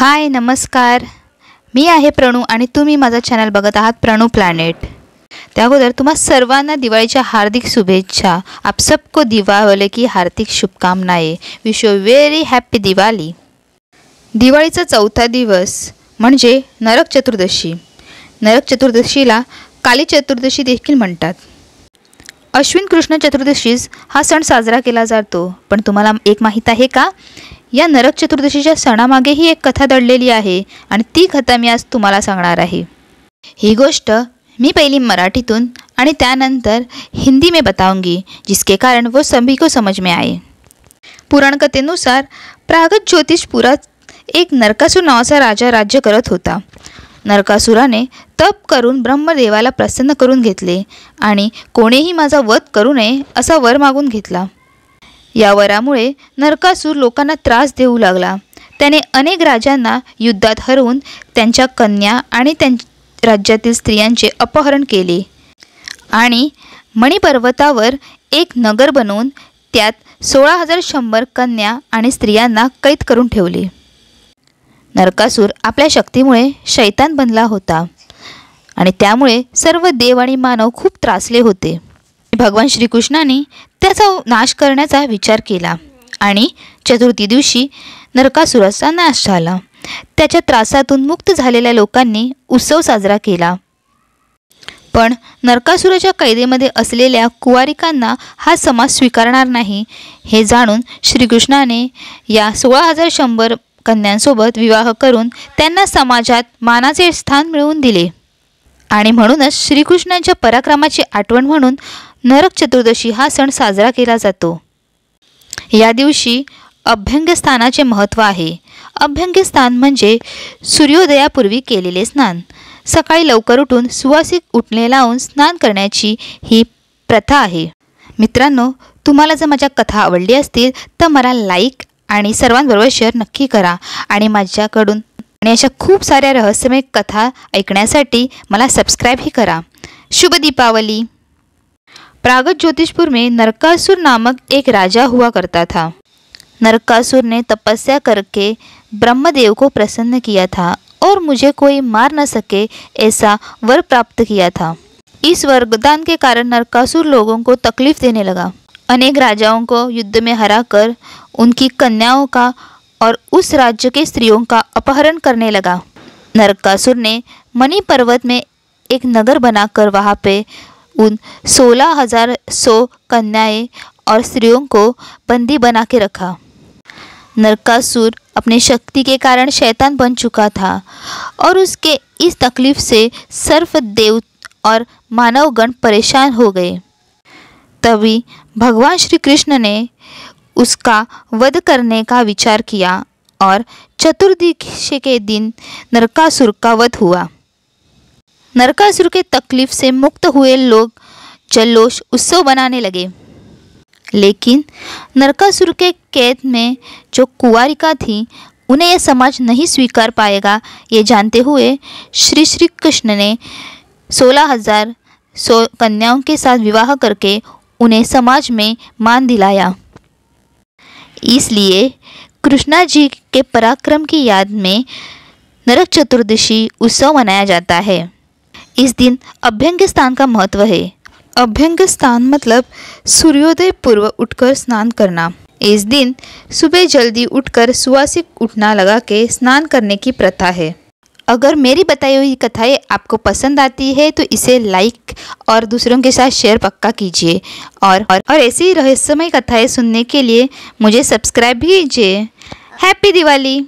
हाय नमस्कार मी आहे प्रणू आणि तुम्ही माझा चॅनल बघत आहात प्रणू प्लॅनेट त्या अगोदर तुम्हा सर्वांना दिवाळीच्या हार्दिक शुभेच्छा आप सबको दिवाळी की हार्दिक शुभकामनाएं wish you very happy Diwali दिवाळीचा चौथा दिवस म्हणजे नरक चतुर्दशी नरक चतुर्दशीला काली चतुर्दशी देखील म्हणतात अश्विन कृष्ण चतुर्दशीस हा सण साजरा केला जातो पण तुम्हाला एक माहीत आहे का या नरक चतुर्दशीच्या सणामागेही एक कथा दडलेली आहे आणि ती कथा मी आज तुम्हाला सांगणार आहे ही गोष्ट मी पहिली मराठीतून आणि त्यानंतर हिंदी में बताऊंगी जिसके कारण वो सभी को समज में आए पुराणकथेनुसार प्रागत ज्योतिषपुरात एक नरकासूर नावाचा राजा राज्य करत होता नरकासुराने तप करून ब्रह्मदेवाला प्रसन्न करून घेतले आणि कोणीही माझा वध करू नये असा वर मागून घेतला या वरामुळे नरकासूर लोकांना त्रास देऊ लागला त्याने अनेक राजांना युद्धात हरवून त्यांच्या कन्या आणि त्यां राज्यातील स्त्रियांचे अपहरण केले आणि मणिपर्वतावर एक नगर बनवून त्यात सोळा हजार शंभर कन्या आणि स्त्रियांना कैद करून ठेवले नरकासूर आपल्या शक्तीमुळे शैतान बनला होता आणि त्यामुळे सर्व देव आणि मानव खूप त्रासले होते भगवान श्रीकृष्णाने त्याचा नाश करण्याचा विचार केला आणि चतुर्थी दिवशी नरकासुराचा नाश झाला त्याच्या त्रासातून मुक्त झालेल्या लोकांनी उत्सव साजरा केला पण नरकासुराच्या कैदेमध्ये असलेल्या कुवारिकांना हा समाज स्वीकारणार नाही हे जाणून श्रीकृष्णाने या सोळा हजार शंभर कन्यांसोबत विवाह करून त्यांना समाजात मानाचे स्थान मिळवून दिले आणि म्हणूनच श्रीकृष्णांच्या पराक्रमाची आठवण म्हणून नरक चतुर्दशी हा सण साजरा केला जातो या दिवशी अभ्यंगस्थानाचे महत्त्व आहे अभ्यंगस्थान म्हणजे सूर्योदयापूर्वी केलेले स्नान सकाळी लवकर उठून सुवासिक उठणे लावून स्नान करण्याची ही प्रथा आहे मित्रांनो तुम्हाला जर माझ्या कथा आवडली असतील तर मला लाईक आणि सर्वांबरोबर शेअर नक्की करा आणि माझ्याकडून आणि अशा खूप साऱ्या रहस्यमय कथा ऐकण्यासाठी मला सबस्क्राईबही करा शुभ दीपावली प्रागत ज्योतिषपुर में नरकासुर नामक एक राजा हुआ करता था नरकासुर ने तपस्या करके ब्रह्मदेव को प्रसन्न किया था और मुझे कोई मार न सके ऐसा वर प्राप्त किया था इस वरदान के कारण नरकासुर लोगों को तकलीफ देने लगा अनेक राजाओं को युद्ध में हरा कर उनकी कन्याओं का और उस राज्य के स्त्रियों का अपहरण करने लगा नरकासुर ने मणि पर्वत में एक नगर बनाकर वहाँ पे उन सोलह हजार सौ कन्याएं और स्त्रियों को बंदी बना के रखा नरकासुर अपने शक्ति के कारण शैतान बन चुका था और उसके इस तकलीफ से सर्फ देव और मानवगण परेशान हो गए तभी भगवान श्री कृष्ण ने उसका वध करने का विचार किया और चतुर्दशी के दिन नरकासुर का वध हुआ नरकासुर के तकलीफ से मुक्त हुए लोग जल्लोष उत्सव बनाने लगे लेकिन नरकासुर के कैद में जो कुवारिका थी उन्हें यह समाज नहीं स्वीकार पाएगा ये जानते हुए श्री श्री कृष्ण ने सोलह हजार सो कन्याओं के साथ विवाह करके उन्हें समाज में मान दिलाया इसलिए कृष्णा जी के पराक्रम की याद में नरक चतुर्दशी उत्सव मनाया जाता है इस दिन अभ्यंग स्नान का महत्व है अभ्यंग स्नान मतलब सूर्योदय पूर्व उठकर स्नान करना इस दिन सुबह जल्दी उठकर सुवासिक उठना लगा के स्नान करने की प्रथा है अगर मेरी बताई हुई कथाएँ आपको पसंद आती है तो इसे लाइक और दूसरों के साथ शेयर पक्का कीजिए और और, और ऐसी रहस्यमय कथाएँ सुनने के लिए मुझे सब्सक्राइब भी कीजिए हैप्पी दिवाली